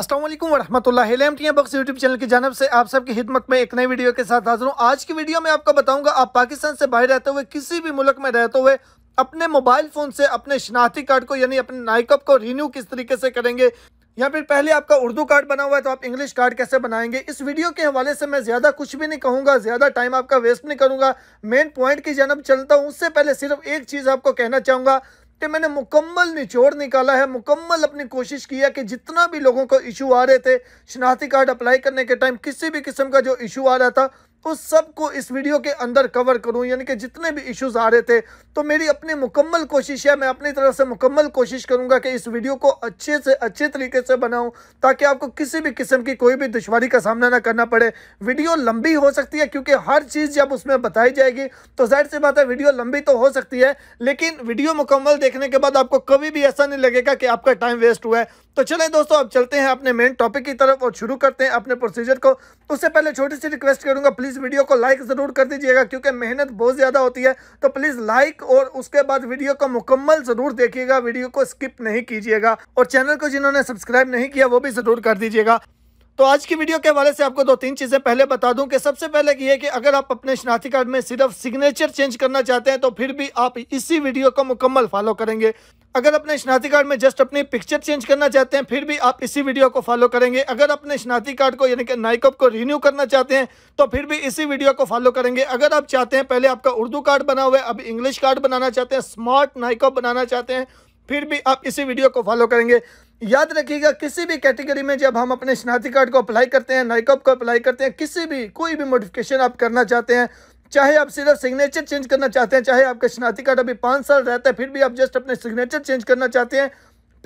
असलम वरहमल बक्स YouTube channel की जानब से आप सबकी हिदमत में एक नई वीडियो के साथ हाजिर हूँ आज की वीडियो में आपको बताऊंगा आप पाकिस्तान से बाहर रहते हुए किसी भी मुल्क में रहते हुए अपने मोबाइल फ़ोन से अपने शनाख्ती कार्ड को यानी अपने नाइकअप को रिन्यू किस तरीके से करेंगे या फिर पहले आपका उर्दू कार्ड बना हुआ है तो आप इंग्लिश कार्ड कैसे बनाएंगे इस वीडियो के हवाले से मैं ज़्यादा कुछ भी नहीं कहूँगा ज़्यादा टाइम आपका वेस्ट नहीं करूँगा मेन पॉइंट की जानब चलता हूँ उससे पहले सिर्फ एक चीज़ आपको कहना चाहूँगा कि मैंने मुकम्मल निचोड़ निकाला है मुकम्मल अपनी कोशिश की है कि जितना भी लोगों को इशू आ रहे थे शनाख्ती कार्ड अप्लाई करने के टाइम किसी भी किस्म का जो इशू आ रहा था उस सब को इस वीडियो के अंदर कवर करूं यानी कि जितने भी इश्यूज आ रहे थे तो मेरी अपनी मुकम्मल कोशिश है मैं अपनी तरफ से मुकम्मल कोशिश करूंगा कि इस वीडियो को अच्छे से अच्छे तरीके से बनाऊं ताकि आपको किसी भी किस्म की कोई भी दुश्वारी का सामना ना करना पड़े वीडियो लंबी हो सकती है क्योंकि हर चीज़ जब उसमें बताई जाएगी तो जाहिर सी बात है वीडियो लंबी तो हो सकती है लेकिन वीडियो मुकम्मल देखने के बाद आपको कभी भी ऐसा नहीं लगेगा कि आपका टाइम वेस्ट हुआ है तो चले दोस्तों अब चलते हैं अपने मेन टॉपिक की तरफ और शुरू करते हैं अपने प्रोसीजर को उससे पहले छोटी सी रिक्वेस्ट करूँगा प्लीज़ इस वीडियो को लाइक ज़रूर कर दीजिएगा क्योंकि मेहनत बहुत ज़्यादा होती है तो प्लीज़ लाइक और उसके बाद वीडियो को मुकम्मल ज़रूर देखिएगा वीडियो को स्किप नहीं कीजिएगा और चैनल को जिन्होंने सब्सक्राइब नहीं किया वो भी ज़रूर कर दीजिएगा तो आज की वीडियो के हवाले से आपको दो तीन चीज़ें पहले बता दूं कि सबसे पहले ये कि अगर आप अपने शनाख्ती कार्ड में सिर्फ सिग्नेचर चेंज करना चाहते हैं तो फिर भी आप इसी वीडियो को मुकम्मल फॉलो करेंगे अगर अपने शनाख्ती कार्ड में जस्ट अपनी पिक्चर चेंज करना चाहते हैं फिर भी आप इसी वीडियो को फॉलो करेंगे अगर अपने शनाख्ती कार्ड को यानी कि नाइकअप को रिन्यू करना चाहते हैं तो फिर भी इसी वीडियो को फॉलो करेंगे अगर आप चाहते हैं पहले आपका उर्दू कार्ड बना हुआ है अब इंग्लिश कार्ड बनाना चाहते हैं स्मार्ट नाइकअप बनाना चाहते हैं फिर भी आप इसी वीडियो को फॉलो करेंगे याद रखिएगा किसी भी कैटेगरी में जब हम अपने स्नातिक कार्ड को अप्लाई करते हैं नाइकअप को अप्लाई करते हैं किसी भी कोई भी मॉडिफिकेशन आप करना चाहते हैं चाहे आप सिर्फ सिग्नेचर चेंज करना चाहते हैं चाहे आपका स्नातक कार्ड अभी पाँच साल रहता है फिर भी आप जस्ट अपने सिग्नेचर चेंज करना चाहते हैं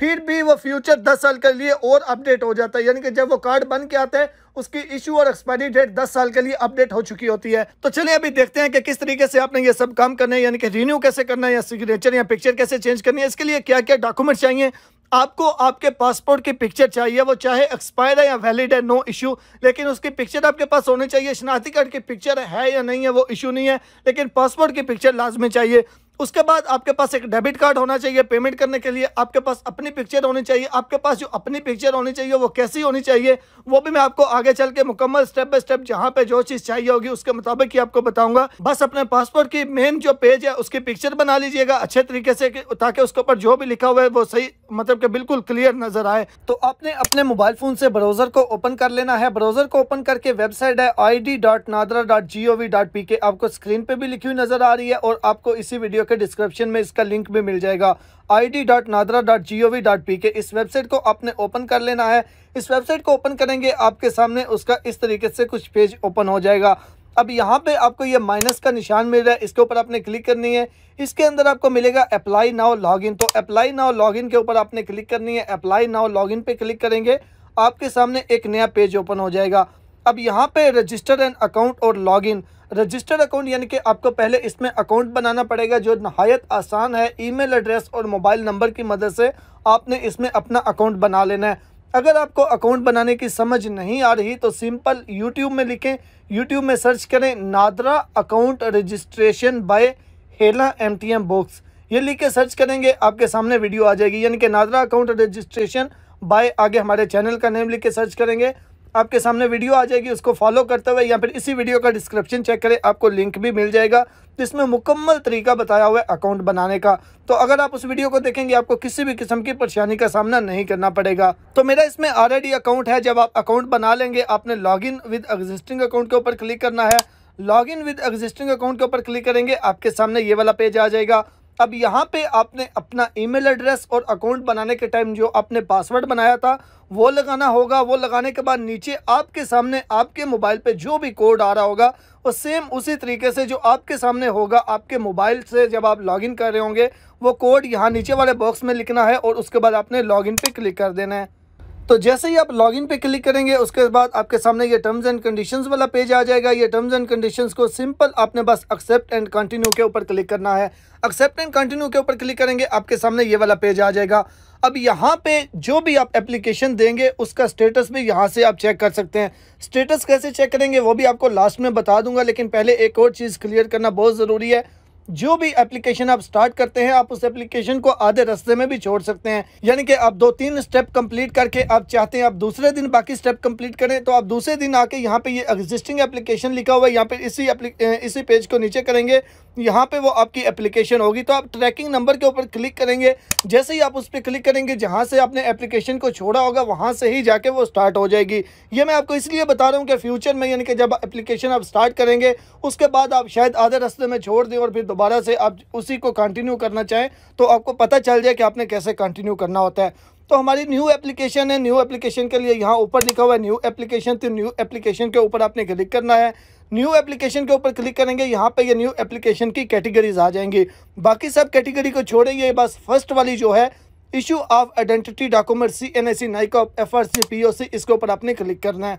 फिर भी वो फ्यूचर दस साल के लिए और अपडेट हो जाता है यानी कि जब वो कार्ड बन के आता है उसकी इशू और एक्सपायरी डेट दस साल के लिए अपडेट हो चुकी होती है तो चलिए अभी देखते हैं कि किस तरीके से आपने ये सब काम करना है यानी कि रिन्यू कैसे करना है या सिग्नेचर या पिक्चर कैसे चेंज करनी है इसके लिए क्या क्या डॉक्यूमेंट चाहिए आपको आपके पासपोर्ट की पिक्चर चाहिए वो चाहे एक्सपायर है या वैलिड है नो इशू लेकिन उसकी पिक्चर आपके पास होनी चाहिए शनाख्ती कार्ड की पिक्चर है या नहीं है वो इशू नहीं है लेकिन पासपोर्ट की पिक्चर लाजमी चाहिए उसके बाद आपके पास एक डेबिट कार्ड होना चाहिए पेमेंट करने के लिए आपके पास अपनी पिक्चर होनी चाहिए आपके पास जो अपनी पिक्चर होनी चाहिए वो कैसी होनी चाहिए वो भी मैं आपको आगे चल के मुकम्मल स्टेप बाय स्टेप जहाँ पे जो चीज़ चाहिए होगी उसके मुताबिक ही आपको बताऊंगा बस अपने पासपोर्ट की मेन जो पेज है उसकी पिक्चर बना लीजिएगा अच्छे तरीके से ताकि उसके ऊपर जो भी लिखा हुआ है वो सही मतलब के बिल्कुल क्लियर नजर आए तो आपने अपने मोबाइल फोन से ब्राउजर को ओपन कर लेना है ब्राउजर को ओपन करके वेबसाइट है आई आपको स्क्रीन पे भी लिखी हुई नजर आ रही है और आपको इसी वीडियो वीडियो के डिस्क्रिप्शन में इसका लिंक भी मिल जाएगा I D dot NADRA dot G O V dot P K इस वेबसाइट को आपने ओपन कर लेना है इस वेबसाइट को ओपन करेंगे आपके सामने उसका इस तरीके से कुछ पेज ओपन हो जाएगा अब यहाँ पे आपको ये माइनस का निशान मिल रहा है इसके ऊपर आपने क्लिक करनी है इसके अंदर आपको मिलेगा अप्लाई नाउ लॉगिन तो अप्लाई नाउ लॉगिन के ऊपर आपने क्लिक करनी है अप्लाई नाउ लॉगिन पे क्लिक करेंगे आपके सामने एक नया पेज ओपन हो जाएगा अब यहाँ पे रजिस्टर एंड अकाउंट और लॉगिन रजिस्टर्ड अकाउंट यानी कि आपको पहले इसमें अकाउंट बनाना पड़ेगा जो नहायत आसान है ईमेल एड्रेस और मोबाइल नंबर की मदद से आपने इसमें अपना अकाउंट बना लेना है अगर आपको अकाउंट बनाने की समझ नहीं आ रही तो सिंपल यूट्यूब में लिखें यूट्यूब में सर्च करें नादरा अकाउंट रजिस्ट्रेशन बाय हेला एम टी एम बॉक्स ये लिख के सर्च करेंगे आपके सामने वीडियो आ जाएगी यानी कि नादरा अकाउंट रजिस्ट्रेशन बाय आगे हमारे चैनल का नेम लिख के सर्च करेंगे आपके सामने वीडियो आ जाएगी उसको फॉलो करते हुए या फिर इसी वीडियो का डिस्क्रिप्शन चेक करें आपको लिंक भी मिल जाएगा जिसमें मुकम्मल तरीका बताया हुआ है अकाउंट बनाने का तो अगर आप उस वीडियो को देखेंगे आपको किसी भी किस्म की परेशानी का सामना नहीं करना पड़ेगा तो मेरा इसमें ऑलरेडी अकाउंट है जब आप अकाउंट बना लेंगे आपने log in with existing account के ऊपर क्लिक करना है log in with existing account के ऊपर क्लिक करेंगे आपके सामने ये वाला पेज आ जाएगा अब यहाँ पे आपने अपना ईमेल एड्रेस और अकाउंट बनाने के टाइम जो आपने पासवर्ड बनाया था वो लगाना होगा वो लगाने के बाद नीचे आपके सामने आपके मोबाइल पे जो भी कोड आ रहा होगा वो सेम उसी तरीके से जो आपके सामने होगा आपके मोबाइल से जब आप लॉगिन कर रहे होंगे वो कोड यहाँ नीचे वाले बॉक्स में लिखना है और उसके बाद आपने लॉगिन पर क्लिक कर देना है तो जैसे ही आप लॉगिन पे क्लिक करेंगे उसके बाद आपके सामने ये टर्म्स एंड कंडीशंस वाला पेज आ जाएगा ये टर्म्स एंड कंडीशंस को सिंपल आपने बस एक्सेप्ट एंड कंटिन्यू के ऊपर क्लिक करना है एक्सेप्ट एंड कंटिन्यू के ऊपर क्लिक करेंगे आपके सामने ये वाला पेज आ जाएगा अब यहाँ पे जो भी आप एप्लीकेशन देंगे उसका स्टेटस भी यहाँ से आप चेक कर सकते हैं स्टेटस कैसे चेक करेंगे वो भी आपको लास्ट में बता दूंगा लेकिन पहले एक और चीज़ क्लियर करना बहुत ज़रूरी है जो भी एप्लीकेशन आप स्टार्ट करते हैं आप उस एप्लीकेशन को आधे रास्ते में भी छोड़ सकते हैं यानी कि आप दो तीन स्टेप कंप्लीट करके आप चाहते हैं आप दूसरे दिन बाकी स्टेप कंप्लीट करें तो आप दूसरे दिन आके यहाँ पे ये एग्जिस्टिंग एप्लीकेशन लिखा हुआ है यहाँ पे इसी इसी पेज को नीचे करेंगे यहाँ पे वो आपकी एप्लीकेशन होगी तो आप ट्रैकिंग नंबर के ऊपर क्लिक करेंगे जैसे ही आप उस पर क्लिक करेंगे जहाँ से आपने एप्लीकेशन को छोड़ा होगा वहाँ से ही जाके वो स्टार्ट हो जाएगी ये मैं आपको इसलिए बता रहा हूँ कि फ्यूचर में यानी कि जब एप्लीकेशन आप स्टार्ट करेंगे उसके बाद आप शायद आधे रास्ते में छोड़ दें और फिर दोबारा से आप उसी को कंटिन्यू करना चाहें तो आपको पता चल जाए कि आपने कैसे कंटिन्यू करना होता है तो हमारी न्यू एप्लीकेशन है न्यू एप्लीकेशन के लिए यहाँ ऊपर लिखा हुआ है न्यू एप्लीकेशन तो न्यू एप्लीकेशन के ऊपर आपने क्लिक करना है न्यू एप्लीकेशन के ऊपर क्लिक करेंगे यहाँ पे ये न्यू एप्लीकेशन की कैटेगरीज आ जाएंगी बाकी सब कैटेगरी को छोड़ेंगे बस फर्स्ट वाली जो है issue of identity document C N S C NICOP F R C P O C इसके ऊपर आपने क्लिक करना है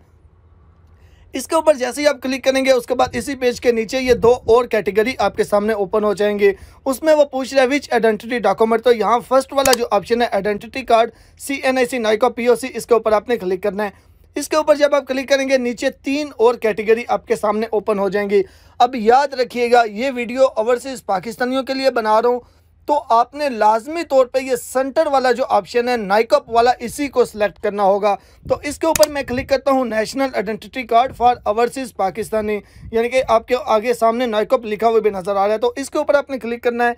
इसके ऊपर जैसे ही आप क्लिक करेंगे उसके बाद इसी पेज के नीचे ये दो और कैटेगरी आपके सामने ओपन हो जाएंगे उसमें वो पूछ रहे विच आइडेंटिटी डॉक्यूमेंट तो यहाँ फर्स्ट वाला जो ऑप्शन है identity card C N I C नाइको पी ओ सी इसके ऊपर आपने क्लिक करना है इसके ऊपर जब आप क्लिक करेंगे नीचे तीन और कैटेगरी आपके सामने ओपन हो जाएंगी अब याद रखिएगा ये वीडियो ओवरसीज़ पाकिस्तानियों के लिए बना रहा हूँ तो आपने लाजमी तौर पे ये सेंटर वाला जो ऑप्शन है नाइकअप वाला इसी को सिलेक्ट करना होगा तो इसके ऊपर मैं क्लिक करता हूँ national identity card for overseas Pakistani यानी कि आपके आगे सामने नाइकअप लिखा हुआ भी नज़र आ रहा है तो इसके ऊपर आपने क्लिक करना है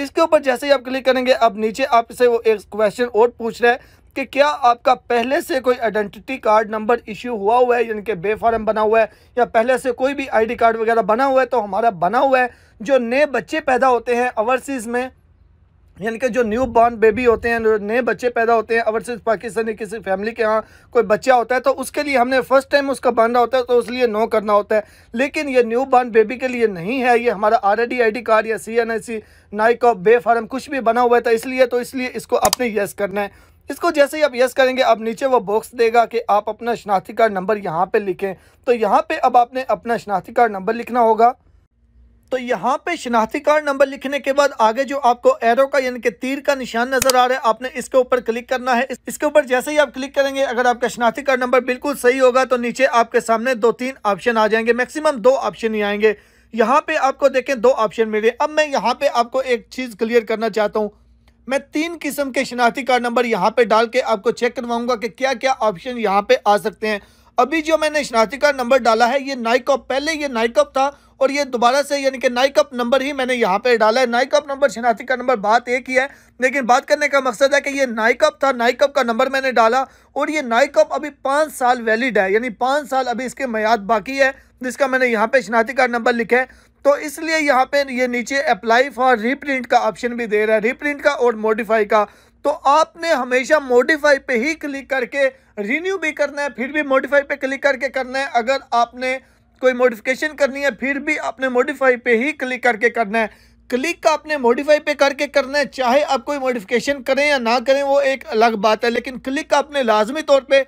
इसके ऊपर जैसे ही आप क्लिक करेंगे अब नीचे आपसे वो एक क्वेश्चन और पूछ रहे हैं कि क्या आपका पहले से कोई आइडेंटिटी कार्ड नंबर इशू हुआ हुआ है यानी कि बेफार्म बना हुआ है या पहले से कोई भी आईडी कार्ड वगैरह बना हुआ है तो हमारा बना हुआ है जो नए बच्चे पैदा होते हैं ओवरसीज़ में यानी कि जो न्यू बॉर्न बेबी होते हैं नए बच्चे पैदा होते हैं अवरसेज पाकिस्तानी किसी फैमिली के यहाँ कोई बच्चा होता है तो उसके लिए हमने फर्स्ट टाइम उसका बन रहा होता है तो लिए नो करना होता है लेकिन ये न्यू बॉर्न बेबी के लिए नहीं है ये हमारा R D I D card या C N I C नाइको bay farm कुछ भी बना हुआ है तो इसलिए तो इसलिए इसको अपने येस करना है इसको जैसे ही आप यस करेंगे आप नीचे वो बॉक्स देगा कि आप अपना शनाख्ती कार्ड नंबर यहाँ पर लिखें तो यहाँ पर अब आपने अपना शनाख्ती कार्ड नंबर लिखना होगा तो यहाँ पे शनाख्ती कार्ड नंबर लिखने के बाद आगे जो आपको एरो का यानी कि तीर का निशान नजर आ रहा है आपने इसके ऊपर क्लिक करना है इसके ऊपर जैसे ही आप क्लिक करेंगे अगर आपका शनाख्ती कार्ड नंबर बिल्कुल सही होगा तो नीचे आपके सामने दो तीन ऑप्शन आ जाएंगे मैक्सिमम दो ऑप्शन ही आएंगे यहाँ पे आपको देखें दो ऑप्शन मिले अब मैं यहाँ पे आपको एक चीज़ क्लियर करना चाहता हूँ मैं तीन किस्म के शनाख्ती कार्ड नंबर यहाँ पे डाल के आपको चेक करवाऊंगा कि क्या क्या ऑप्शन यहाँ पे आ सकते हैं अभी जो मैंने शनाख्ती कार्ड नंबर डाला है ये नाइकॉप पहले ये नाइकॉप था और ये दोबारा से यानी कि नाइकअप नंबर ही मैंने यहाँ पे डाला है नाइकअप नंबर शिनाती का नंबर बात एक ही है लेकिन बात करने का मकसद है कि ये नाइकअप था नाइकअप का नंबर मैंने डाला और ये नाइकअप अभी पाँच साल वैलिड है यानी पाँच साल अभी इसके मैद बाकी है जिसका मैंने यहाँ पे शनाख्ती का नंबर लिखा है तो इसलिए यहाँ पे ये नीचे अप्लाई फॉर रीप्रिंट का ऑप्शन भी दे रहा है रीप्रिंट का और मोडिफाई का तो आपने हमेशा मोडिफाई पे ही क्लिक करके रिन्यू भी करना है फिर भी मोडिफाई पे क्लिक करके करना है अगर आपने कोई मॉडिफिकेशन करनी है फिर भी आपने मॉडिफाई पे ही क्लिक करके करना है क्लिक आपने मॉडिफाई पे करके करना है चाहे आप कोई मॉडिफिकेशन करें या ना करें वो एक अलग बात है लेकिन क्लिक आपने लाजमी तौर पे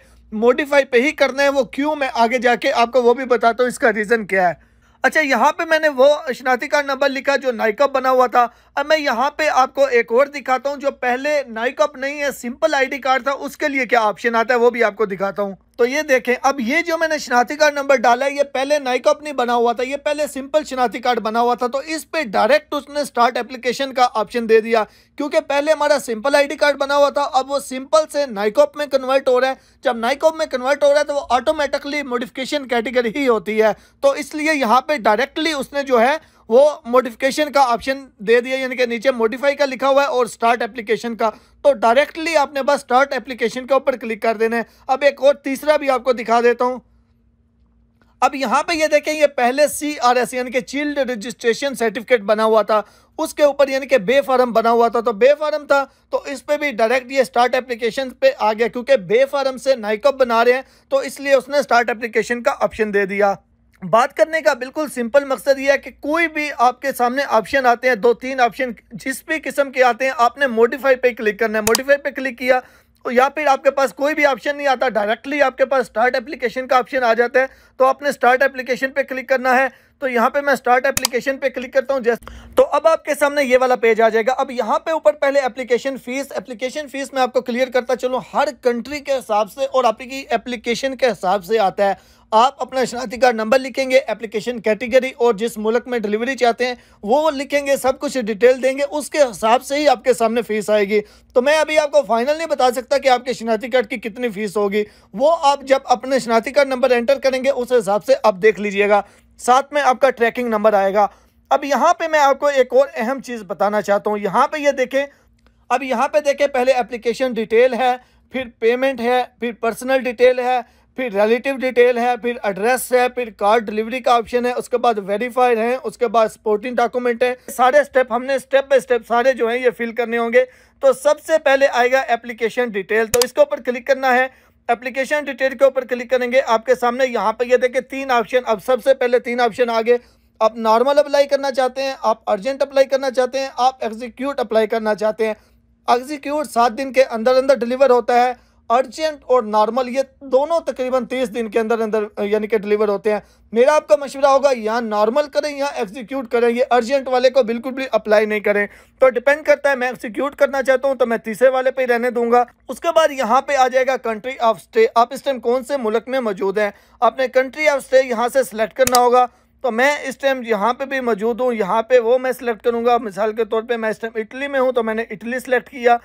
मॉडिफाई पे ही करना है वो क्यों मैं आगे जाके आपको वो भी बताता हूँ इसका रीज़न क्या है अच्छा यहाँ पे मैंने वो शनाती कार्ड नंबर लिखा जो नाइकअप बना हुआ था अब मैं यहाँ पे आपको एक और दिखाता हूँ जो पहले नाइकअप नहीं है सिंपल आईडी कार्ड था उसके लिए क्या ऑप्शन आता है वो भी आपको दिखाता हूँ तो ये देखें अब ये जो मैंने शनाख्ती कार्ड नंबर डाला है ये पहले नाइकॉप नहीं बना हुआ था ये पहले सिंपल शनाख्ती कार्ड बना हुआ था तो इस पे डायरेक्ट उसने स्टार्ट एप्लीकेशन का ऑप्शन दे दिया क्योंकि पहले हमारा सिंपल आईडी कार्ड बना हुआ था अब वो सिंपल से नाइकॉप में कन्वर्ट हो रहा है जब नाइकॉप में कन्वर्ट हो रहा है तो वो ऑटोमेटिकली मोडिफिकेशन कैटेगरी ही होती है तो इसलिए यहाँ पर डायरेक्टली उसने जो है वो मोडिफिकेशन का ऑप्शन दे दिया यानी कि नीचे मोडिफाई का लिखा हुआ है और स्टार्ट एप्लीकेशन का तो डायरेक्टली आपने बस स्टार्ट एप्लीकेशन के ऊपर क्लिक कर देना है अब एक और तीसरा भी आपको दिखा देता हूँ अब यहाँ पे ये देखें ये पहले सी आर एस यानी कि चिल्ड रजिस्ट्रेशन सर्टिफिकेट बना हुआ था उसके ऊपर यानी कि बे फार्म बना हुआ था तो बे फार्म था तो इस पर भी डायरेक्ट ये स्टार्ट एप्लीकेशन पे आ गया क्योंकि बे फार्म से नाइकअप बना रहे हैं तो इसलिए उसने स्टार्ट एप्लीकेशन का ऑप्शन दे दिया बात करने का बिल्कुल सिंपल मकसद यह है कि कोई भी आपके सामने ऑप्शन आते हैं दो तीन ऑप्शन जिस भी किस्म के आते हैं आपने मोडिफाई पे क्लिक करना है मोडिफाई पे क्लिक किया तो या फिर आपके पास कोई भी ऑप्शन नहीं आता डायरेक्टली आपके पास स्टार्ट एप्लीकेशन का ऑप्शन आ जाता है तो आपने स्टार्ट एप्लीकेशन पे क्लिक करना है तो यहाँ पे मैं स्टार्ट एप्लीकेशन पे क्लिक करता हूँ जैसे तो अब आपके सामने ये वाला पेज आ जाएगा अब यहाँ पे ऊपर पहले एप्लीकेशन फीस एप्लीकेशन फीस मैं आपको क्लियर करता चलूँ हर कंट्री के हिसाब से और आपकी एप्लीकेशन के हिसाब से आता है आप अपना शनाती कार्ड नंबर लिखेंगे एप्लीकेशन कैटेगरी और जिस मुल्क में डिलीवरी चाहते हैं वो लिखेंगे सब कुछ डिटेल देंगे उसके हिसाब से ही आपके सामने फ़ीस आएगी तो मैं अभी आपको फाइनल नहीं बता सकता कि आपके शनाती कार्ड की कितनी फ़ीस होगी वो आप जब अपने शनाती कार्ड नंबर एंटर करेंगे उस हिसाब से आप देख लीजिएगा साथ में आपका ट्रैकिंग नंबर आएगा अब यहाँ पे मैं आपको एक और अहम चीज़ बताना चाहता हूँ यहाँ पे ये यह देखें अब यहाँ पे देखें पहले एप्लीकेशन डिटेल है फिर पेमेंट है फिर पर्सनल डिटेल है फिर रिलेटिव डिटेल है फिर एड्रेस है फिर कार्ड डिलीवरी का ऑप्शन है उसके बाद वेरीफाइड है उसके बाद स्पोर्टिंग डॉक्यूमेंट है सारे स्टेप हमने स्टेप बाई स्टेप सारे जो हैं ये फिल करने होंगे तो सबसे पहले आएगा एप्लीकेशन डिटेल तो इसके ऊपर क्लिक करना है एप्लीकेशन डिटेल के ऊपर क्लिक करेंगे आपके सामने यहाँ पर ये देखिए तीन ऑप्शन अब सबसे पहले तीन ऑप्शन आ गए आप नॉर्मल अप्लाई करना चाहते हैं आप अर्जेंट अप्लाई करना चाहते हैं आप एग्जीक्यूट अप्लाई करना चाहते हैं एग्जीक्यूट सात दिन के अंदर अंदर डिलीवर होता है अर्जेंट और नॉर्मल ये दोनों तकरीबन तीस दिन के अंदर अंदर यानी कि डिलीवर होते हैं मेरा आपका मशवरा होगा यहाँ नॉर्मल करें या एग्जीक्यूट करें ये अर्जेंट वाले को बिल्कुल भी अप्लाई नहीं करें तो डिपेंड करता है मैं एग्जीक्यूट करना चाहता हूँ तो मैं तीसरे वाले पे रहने दूंगा उसके बाद यहाँ पे आ जाएगा कंट्री ऑफ स्टे आप इस टाइम कौन से मुल्क में मौजूद हैं आपने कंट्री ऑफ स्टे यहाँ से सिलेक्ट करना होगा तो मैं इस टाइम यहाँ पे भी मौजूद हूँ यहाँ पे वो मैं सिलेक्ट करूँगा मिसाल के तौर पे मैं इस टाइम इटली में हूँ तो मैंने इटली सेलेक्ट किया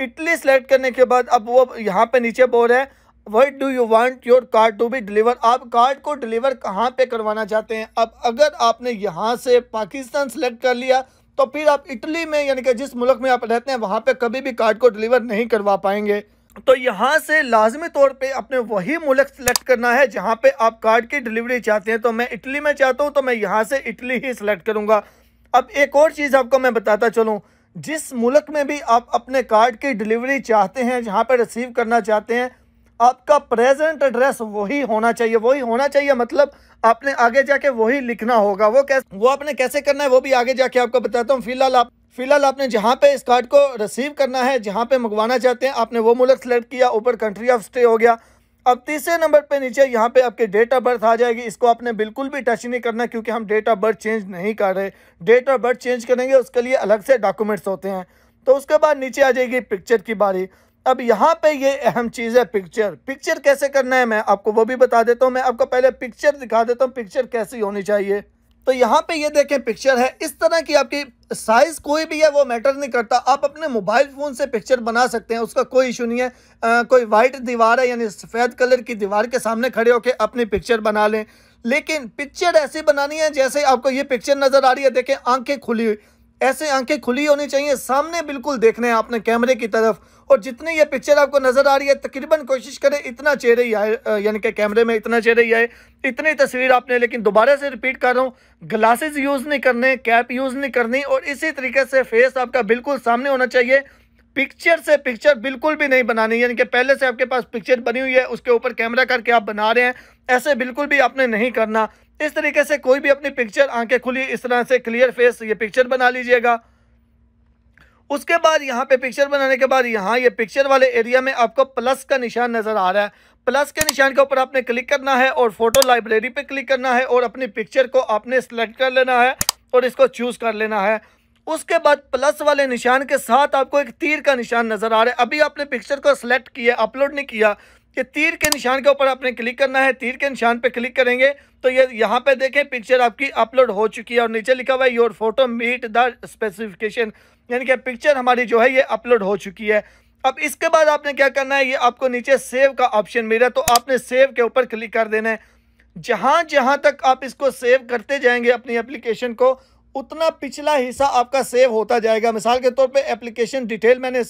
इटली सेलेक्ट करने के बाद अब वो यहाँ पे नीचे बोल रहे हैं what do you want your card to be deliver आप कार्ड को डिलीवर कहाँ पे करवाना चाहते हैं अब अगर आपने यहाँ से पाकिस्तान सेलेक्ट कर लिया तो फिर आप इटली में यानी कि जिस मुल्क में आप रहते हैं वहाँ पे कभी भी कार्ड को डिलीवर नहीं करवा पाएंगे तो यहाँ से लाजमी तौर पे अपने वही मुल्क सेलेक्ट करना है जहाँ पे आप कार्ड की डिलीवरी चाहते हैं तो मैं इटली में चाहता हूँ तो मैं यहाँ से इटली ही सिलेक्ट करूँगा अब एक और चीज़ आपको मैं बताता चलूँ जिस मुल्क में भी आप अपने कार्ड की डिलीवरी चाहते हैं जहाँ पर रिसीव करना चाहते हैं आपका प्रेजेंट एड्रेस वही होना चाहिए वही होना चाहिए मतलब आपने आगे जाके वही लिखना होगा वो कैसे वो आपने कैसे करना है वो भी आगे जाके आपको बताता हूँ फिलहाल आप फिलहाल आपने जहाँ पे इस कार्ड को रिसीव करना है जहाँ पे मंगवाना चाहते हैं आपने वो मुल्क सेलेक्ट किया ऊपर कंट्री ऑफ स्टे हो गया अब तीसरे नंबर पे नीचे यहाँ पे आपके डेट ऑफ बर्थ आ जाएगी इसको आपने बिल्कुल भी टच नहीं करना क्योंकि हम डेट ऑफ बर्थ चेंज नहीं कर रहे डेट ऑफ बर्थ चेंज करेंगे उसके लिए अलग से डॉक्यूमेंट्स होते हैं तो उसके बाद नीचे आ जाएगी पिक्चर की बारी अब यहाँ पे ये अहम चीज़ है पिक्चर पिक्चर कैसे करना है मैं आपको वो भी बता देता हूँ मैं आपको पहले पिक्चर दिखा देता हूँ पिक्चर कैसी होनी चाहिए तो यहाँ पे ये देखें पिक्चर है इस तरह की आपकी साइज़ कोई भी है वो मैटर नहीं करता आप अपने मोबाइल फ़ोन से पिक्चर बना सकते हैं उसका कोई इशू नहीं है आ, कोई वाइट दीवार है यानी सफ़ेद कलर की दीवार के सामने खड़े होकर अपनी पिक्चर बना लें लेकिन पिक्चर ऐसी बनानी है जैसे आपको ये पिक्चर नज़र आ रही है देखें आंखें खुली हुई ऐसे आंखें खुली होनी चाहिए सामने बिल्कुल देखने हैं आपने कैमरे की तरफ और जितनी ये पिक्चर आपको नज़र आ रही है तकरीबन कोशिश करें इतना चेहरे ही आए यानी कि कैमरे में इतना चेहरे ही आए इतनी तस्वीर आपने लेकिन दोबारा से रिपीट कर रहा हूँ ग्लासेस यूज़ नहीं करने कैप यूज़ नहीं करनी और इसी तरीके से फेस आपका बिल्कुल सामने होना चाहिए पिक्चर से पिक्चर बिल्कुल भी नहीं बनानी यानी कि पहले से आपके पास पिक्चर बनी हुई है उसके ऊपर कैमरा करके आप बना रहे हैं ऐसे बिल्कुल भी आपने नहीं करना इस तरीके से कोई भी अपनी पिक्चर आंखें खुली इस तरह से क्लियर फेस ये पिक्चर बना लीजिएगा उसके बाद यहाँ पे पिक्चर बनाने के बाद यहाँ ये पिक्चर वाले एरिया में आपको प्लस का निशान नज़र आ रहा है प्लस के निशान के ऊपर आपने क्लिक करना है और फोटो लाइब्रेरी पे क्लिक करना है और अपनी पिक्चर को आपने सेलेक्ट कर लेना है और इसको चूज़ कर लेना है उसके बाद प्लस वाले निशान के साथ आपको एक तीर का निशान नज़र आ रहा है अभी आपने पिक्चर को सिलेक्ट किया अपलोड नहीं किया कि तीर के निशान के ऊपर आपने क्लिक करना है तीर के निशान पे क्लिक करेंगे तो ये यहाँ पे देखें पिक्चर आपकी अपलोड हो चुकी है और नीचे लिखा हुआ है your photo meet the specification यानी कि पिक्चर हमारी जो है ये अपलोड हो चुकी है अब इसके बाद आपने क्या करना है ये आपको नीचे सेव का ऑप्शन मिला तो आपने सेव के ऊपर क्लिक कर देना है जहाँ जहाँ तक आप इसको सेव करते जाएंगे अपनी एप्लीकेशन को उतना पिछला हिस्सा आपका सेव होता जाएगा मिसाल के तौर पे एप्लीकेशन डिटेल मैंने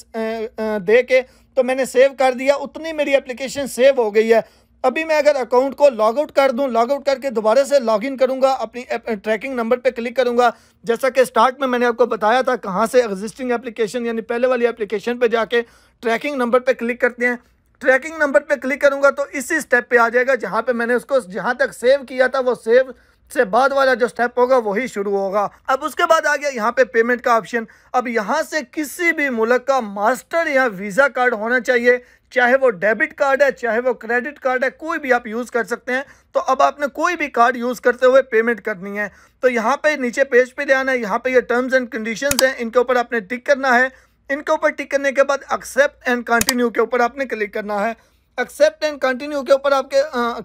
दे के तो मैंने सेव कर दिया उतनी मेरी एप्लीकेशन सेव हो गई है अभी मैं अगर अकाउंट को लॉग आउट कर दूं लॉग आउट करके दोबारा से लॉग इन करूंगा अपनी ट्रैकिंग नंबर पे क्लिक करूंगा जैसा कि स्टार्ट में मैंने आपको बताया था कहाँ से एग्जिस्टिंग एप्लीकेशन यानी पहले वाली एप्लीकेशन पे जाके ट्रैकिंग नंबर पे क्लिक करते हैं ट्रैकिंग नंबर पे क्लिक करूंगा तो इसी स्टेप पर आ जाएगा जहाँ पर मैंने उसको जहाँ तक सेव किया था वो सेव से बाद वाला जो स्टेप होगा वही शुरू होगा अब उसके बाद आ गया यहाँ पे पेमेंट का ऑप्शन अब यहाँ से किसी भी मुल्क का मास्टर या वीज़ा कार्ड होना चाहिए चाहे वो डेबिट कार्ड है चाहे वो क्रेडिट कार्ड है कोई भी आप यूज़ कर सकते हैं तो अब आपने कोई भी कार्ड यूज़ करते हुए पेमेंट करनी है तो यहाँ पे नीचे पेज पे ध्यान है यहाँ पर ये टर्म्स एंड कंडीशन हैं इनके ऊपर आपने टिक करना है इनके ऊपर टिक करने के बाद एक्सेप्ट एंड कंटिन्यू के ऊपर आपने क्लिक करना है एक्सेप्ट एंड कंटिन्यू के ऊपर आपके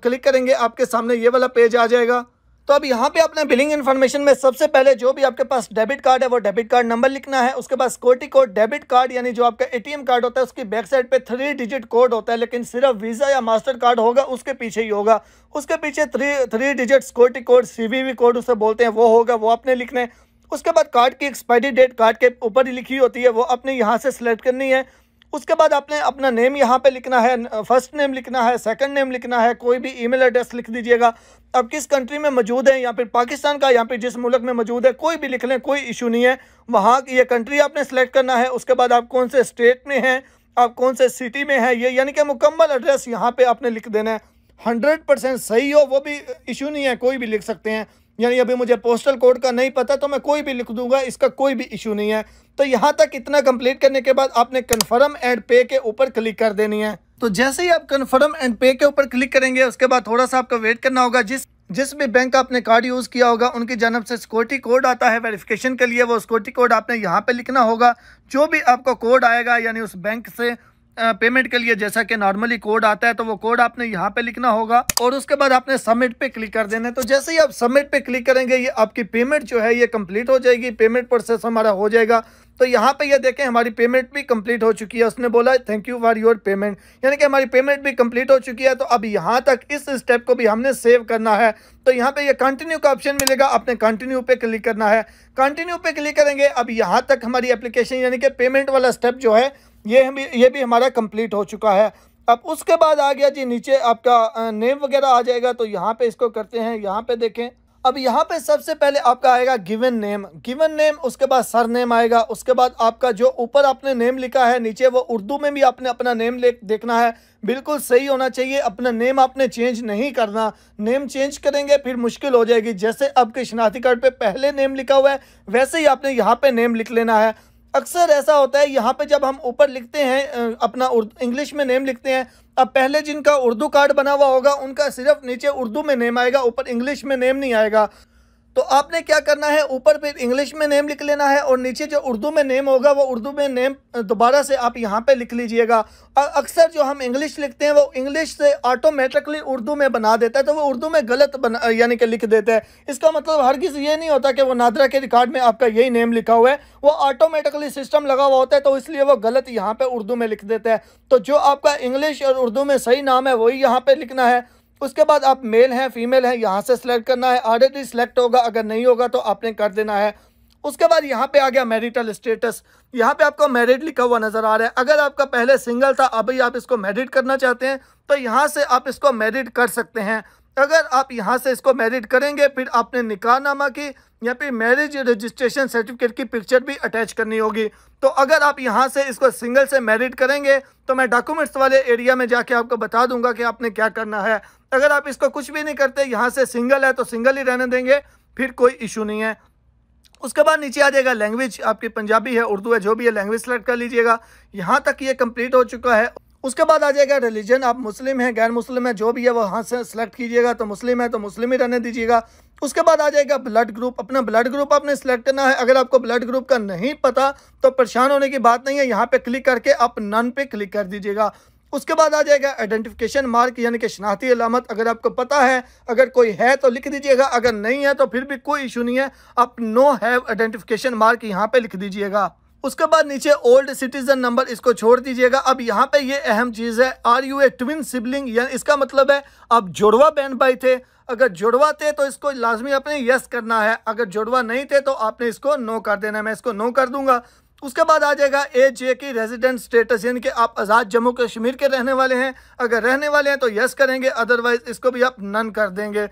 क्लिक करेंगे आपके सामने ये वाला पेज आ जाएगा तो अब यहाँ पे अपने बिलिंग इन्फॉर्मेशन में सबसे पहले जो भी आपके पास डेबिट कार्ड है वो डेबिट कार्ड नंबर लिखना है उसके बाद सिक्योरिटी कोड डेबिट कार्ड यानी जो आपका एटीएम कार्ड होता है उसकी बैक साइड पे थ्री डिजिट कोड होता है लेकिन सिर्फ वीज़ा या मास्टर कार्ड होगा उसके पीछे ही होगा उसके पीछे three three digit security code C code उसे बोलते हैं वो होगा वो आपने लिखना है उसके बाद कार्ड की एक्सपायरी डेट कार्ड के ऊपर ही लिखी होती है वो अपने यहाँ से सिलेक्ट करनी है उसके बाद आपने अपना नेम यहाँ पे लिखना है फर्स्ट नेम लिखना है सेकंड नेम लिखना है कोई भी ईमेल एड्रेस लिख दीजिएगा आप किस कंट्री में मौजूद है या फिर पाकिस्तान का या फिर जिस मुल्क में मौजूद है कोई भी लिख लें कोई इशू नहीं है वहाँ की ये कंट्री आपने सेलेक्ट करना है उसके बाद आप कौन से स्टेट में हैं आप कौन से सिटी में हैं ये यानी कि मुकम्मल एड्रेस यहाँ पर आपने लिख देना है हंड्रेड परसेंट सही हो वो भी इशू नहीं है कोई भी लिख सकते हैं यानी अभी मुझे पोस्टल कोड का नहीं पता तो मैं कोई भी लिख दूंगा इसका कोई भी इशू नहीं है तो यहाँ तक इतना कंप्लीट करने के बाद आपने कन्फर्म एंड पे के ऊपर क्लिक कर देनी है तो जैसे ही आप कन्फर्म एंड पे के ऊपर क्लिक करेंगे उसके बाद थोड़ा सा आपका वेट करना होगा जिस जिस भी बैंक आपने कार्ड यूज़ किया होगा उनकी जनब से सिक्योरिटी कोड आता है वेरिफिकेशन के लिए वो सिक्योरिटी कोड आपने यहाँ पे लिखना होगा जो भी आपका कोड आएगा यानी उस बैंक से पेमेंट के लिए जैसा कि नॉर्मली कोड आता है तो वो कोड आपने यहाँ पे लिखना होगा और उसके बाद आपने सबमिट पे क्लिक कर देना है तो जैसे ही आप सबमिट पे क्लिक करेंगे ये आपकी पेमेंट जो है ये कंप्लीट हो जाएगी पेमेंट प्रोसेस हमारा हो जाएगा तो यहाँ पे ये देखें हमारी पेमेंट भी कंप्लीट हो चुकी है उसने बोला thank you for your payment यानी कि हमारी पेमेंट भी कंप्लीट हो चुकी है तो अब यहाँ तक इस स्टेप को भी हमने सेव करना है तो यहाँ पे ये कंटिन्यू का ऑप्शन मिलेगा आपने कंटिन्यू पे क्लिक करना है कंटिन्यू पे क्लिक करेंगे अब यहाँ तक हमारी एप्लीकेशन यानी कि पेमेंट वाला स्टेप जो है ये हम ये भी हमारा कंप्लीट हो चुका है अब उसके बाद आ गया जी नीचे आपका नेम वगैरह आ जाएगा तो यहाँ पे इसको करते हैं यहाँ पे देखें अब यहाँ पे सबसे पहले आपका आएगा गिवन नेम गिवन नेम उसके बाद सर नेम आएगा उसके बाद आपका जो ऊपर आपने नेम लिखा है नीचे वो उर्दू में भी आपने अपना नेम ले देखना है बिल्कुल सही होना चाहिए अपना नेम आपने चेंज नहीं करना नेम चेंज करेंगे फिर मुश्किल हो जाएगी जैसे आपके शनाख्ती कार्ड पर पहले नेम लिखा हुआ है वैसे ही आपने यहाँ पर नेम लिख लेना है अक्सर ऐसा होता है यहाँ पे जब हम ऊपर लिखते हैं अपना इंग्लिश में नेम लिखते हैं अब पहले जिनका उर्दू कार्ड बना हुआ होगा उनका सिर्फ नीचे उर्दू में नेम आएगा ऊपर इंग्लिश में नेम नहीं आएगा तो आपने क्या करना है ऊपर पे इंग्लिश में नेम लिख लेना है और नीचे जो उर्दू में नेम होगा वो उर्दू में नेम दोबारा से आप यहाँ पे लिख लीजिएगा अक्सर जो हम इंग्लिश लिखते हैं वो इंग्लिश से ऑटोमेटिकली उर्दू में बना देता है तो वो उर्दू में गलत बना यानी कि लिख देता है इसका मतलब हर किसी ये नहीं होता कि वो नादरा के रिकॉर्ड में आपका यही नेम लिखा हुआ है वो ऑटोमेटिकली सिस्टम लगा हुआ होता है तो इसलिए वो गलत यहाँ पर उर्दू में लिख देता है तो जो आपका इंग्लिश और उर्दू में सही नाम है वही यहाँ पर लिखना है उसके बाद आप मेल हैं फीमेल हैं यहाँ से सिलेक्ट करना है ऑलरेडी सिलेक्ट होगा अगर नहीं होगा तो आपने कर देना है उसके बाद यहाँ पे आ गया मैरिटल स्टेटस यहाँ पे आपको मैरिड लिखा हुआ नज़र आ रहा है अगर आपका पहले सिंगल था अभी आप इसको मैरिड करना चाहते हैं तो यहाँ से आप इसको मैरिड कर सकते हैं अगर आप यहाँ से इसको मैरिड करेंगे फिर आपने निकाहनामा की यहाँ पे मैरिज रजिस्ट्रेशन सर्टिफिकेट की पिक्चर भी अटैच करनी होगी तो अगर आप यहाँ से इसको सिंगल से मैरिड करेंगे तो मैं डॉक्यूमेंट्स वाले एरिया में जाके आपको बता दूंगा कि आपने क्या करना है अगर आप इसको कुछ भी नहीं करते यहाँ से सिंगल है तो सिंगल ही रहने देंगे फिर कोई इशू नहीं है उसके बाद नीचे आ जाएगा लैंग्वेज आपकी पंजाबी है उर्दू है जो भी है लैंग्वेज सेलेक्ट कर लीजिएगा यहाँ तक ये कम्प्लीट हो चुका है उसके बाद आ जाएगा रिलीजन आप मुस्लिम हैं गैर मुस्लिम है जो भी है वो यहाँ से सेलेक्ट कीजिएगा तो मुस्लिम है तो मुस्लिम ही रहने दीजिएगा उसके बाद आ जाएगा ब्लड ग्रुप अपना ब्लड ग्रुप आपने सेलेक्ट करना है अगर आपको ब्लड ग्रुप का नहीं पता तो परेशान होने की बात नहीं है यहाँ पे क्लिक करके आप नन पे क्लिक कर दीजिएगा उसके बाद आ जाएगा आइडेंटिफिकेशन मार्क यानी कि शनाती अलामत अगर आपको पता है अगर कोई है तो लिख दीजिएगा अगर नहीं है तो फिर भी कोई इशू नहीं है आप नो हैव आइडेंटिफिकेशन मार्क यहाँ पे लिख दीजिएगा उसके बाद नीचे ओल्ड सिटीजन नंबर इसको छोड़ दीजिएगा अब यहाँ पे ये अहम चीज़ है are you a twin sibling या इसका मतलब है आप जुड़वा बहन भाई थे अगर जुड़वा थे तो इसको लाजमी आपने यस करना है अगर जुड़वा नहीं थे तो आपने इसको नो कर देना है मैं इसको नो कर दूंगा उसके बाद आ जाएगा ए जे की रेजिडेंट स्टेटस यानी कि आप आज़ाद जम्मू कश्मीर के रहने वाले हैं अगर रहने वाले हैं तो यस करेंगे अदरवाइज इसको भी आप नन कर देंगे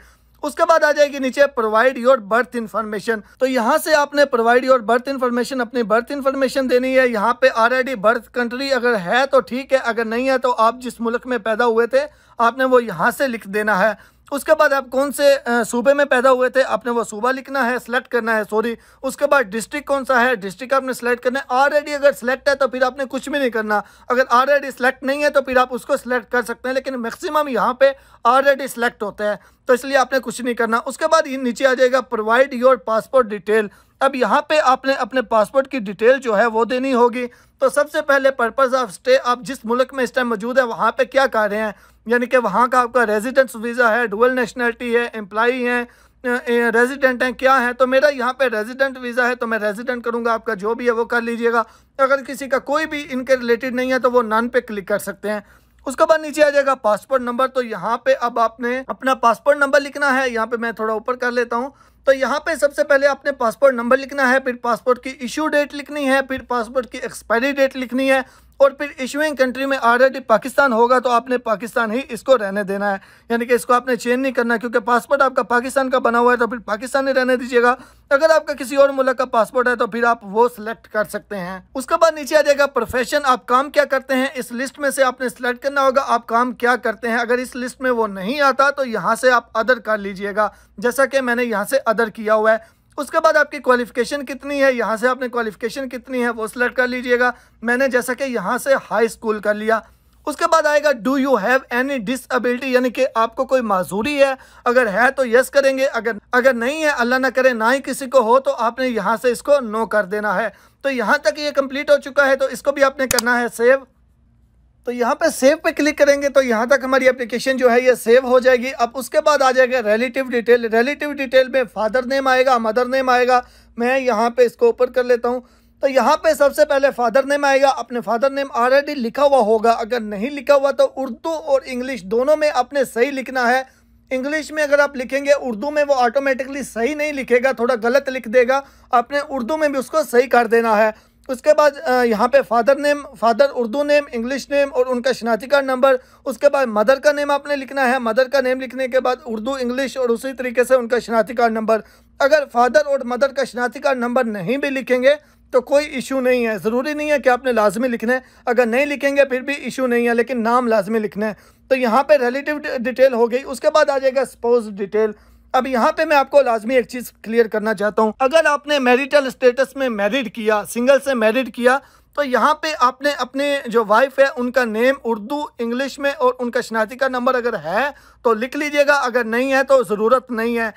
उसके बाद आ जाएगी नीचे प्रोवाइड योर बर्थ इन्फॉर्मेशन तो यहाँ से आपने प्रोवाइड योर बर्थ इन्फॉर्मेशन अपनी बर्थ इन्फॉर्मेशन देनी है यहाँ पे ऑलरेडी बर्थ कंट्री अगर है तो ठीक है अगर नहीं है तो आप जिस मुल्क में पैदा हुए थे आपने वो यहाँ से लिख देना है उसके बाद आप कौन से सूबे में पैदा हुए थे आपने वो सूबा लिखना है सेलेक्ट करना है सॉरी उसके बाद डिस्ट्रिक्ट कौन सा है डिस्ट्रिक्ट आपने सेलेक्ट करना है ऑलरेडी अगर सेलेक्ट है तो फिर आपने कुछ भी नहीं करना अगर ऑलरेडी सेलेक्ट नहीं है तो फिर आप उसको सेलेक्ट कर सकते हैं लेकिन मैक्सिमम यहाँ पे ऑलरेडी सिलेक्ट होते हैं तो इसलिए आपने कुछ नहीं करना उसके बाद नीचे आ जाएगा प्रोवाइड योर पासपोर्ट डिटेल अब यहाँ पे आपने अपने पासपोर्ट की डिटेल जो है वो देनी होगी तो सबसे पहले पर्पज़ ऑफ स्टे आप जिस मुल्क में इस टाइम मौजूद है वहाँ पे क्या कर रहे हैं यानी कि वहाँ का आपका रेजिडेंस वीज़ा है डुअल नेशनलिटी है एम्प्लाई हैं रेजिडेंट हैं क्या है तो मेरा यहाँ पे रेजिडेंट वीज़ा है तो मैं रेजिडेंट करूँगा आपका जो भी है वो कर लीजिएगा अगर किसी का कोई भी इनके रिलेटेड नहीं है तो वो नन पे क्लिक कर सकते हैं उसके बाद नीचे आ जाएगा पासपोर्ट नंबर तो यहाँ पे अब आपने अपना पासपोर्ट नंबर लिखना है यहाँ पे मैं थोड़ा ऊपर कर लेता हूँ तो यहाँ पे सबसे पहले आपने पासपोर्ट नंबर लिखना है फिर पासपोर्ट की इश्यू डेट लिखनी है फिर पासपोर्ट की एक्सपायरी डेट लिखनी है और फिर इशूइंग कंट्री में ऑलरेडी पाकिस्तान होगा तो आपने पाकिस्तान ही इसको रहने देना है यानी कि इसको आपने चेंज नहीं करना क्योंकि पासपोर्ट आपका पाकिस्तान का बना हुआ है तो फिर पाकिस्तान ही रहने दीजिएगा अगर आपका किसी और मुल्क का पासपोर्ट है तो फिर आप वो सिलेक्ट कर सकते हैं उसके बाद नीचे आ जाएगा प्रोफेशन आप काम क्या करते हैं इस लिस्ट में से आपने सिलेक्ट करना होगा आप काम क्या करते हैं अगर इस लिस्ट में वो नहीं आता तो यहाँ से आप अदर कर लीजिएगा जैसा कि मैंने यहाँ से अदर किया हुआ है उसके बाद आपकी क्वालिफिकेशन कितनी है यहाँ से आपने क्वालिफिकेशन कितनी है वो सिलेक्ट कर लीजिएगा मैंने जैसा कि यहाँ से हाई स्कूल कर लिया उसके बाद आएगा do you have any disability यानी कि आपको कोई माजूरी है अगर है तो यस करेंगे अगर अगर नहीं है अल्लाह ना करे ना ही किसी को हो तो आपने यहाँ से इसको नो कर देना है तो यहाँ तक ये कम्प्लीट हो चुका है तो इसको भी आपने करना है सेव तो यहाँ पे सेव पे क्लिक करेंगे तो यहाँ तक हमारी एप्लीकेशन जो है ये सेव हो जाएगी अब उसके बाद आ जाएगा रिलेटिव डिटेल रिलेटिव डिटेल में फादर नेम आएगा मदर नेम आएगा मैं यहाँ पे इसको ओपन कर लेता हूँ तो यहाँ पे सबसे पहले फादर नेम आएगा अपने फादर नेम ऑलरेडी लिखा हुआ होगा अगर नहीं लिखा हुआ तो उर्दू और इंग्लिश दोनों में आपने सही लिखना है इंग्लिश में अगर आप लिखेंगे उर्दू में वो ऑटोमेटिकली सही नहीं लिखेगा थोड़ा गलत लिख देगा अपने उर्दू में भी उसको सही कर देना है उसके बाद यहाँ पे father name father Urdu name English name और उनका शनाती कार्ड नंबर उसके बाद मदर का नेम आपने लिखना है मदर का नेम लिखने के बाद उर्दू इंग्लिश और उसी तरीके से उनका शनाती कार्ड नंबर अगर फादर और मदर का शनाती कार्ड नंबर नहीं भी लिखेंगे तो कोई इशू नहीं है ज़रूरी नहीं है कि आपने लाजमी लिखना है अगर नहीं लिखेंगे फिर भी इशू नहीं है लेकिन नाम लाजमी लिखना है तो यहाँ पर रिलेटिव डिटेल हो गई उसके बाद आ जाएगा स्पोज डिटेल अब यहाँ पे मैं आपको लाजमी एक चीज क्लियर करना चाहता हूँ अगर आपने मैरिटल स्टेटस में मैरिड किया सिंगल से मैरिड किया तो यहाँ पे आपने अपने जो वाइफ है उनका नेम उर्दू इंग्लिश में और उनका शनाती का नंबर अगर है तो लिख लीजिएगा अगर नहीं है तो ज़रूरत नहीं है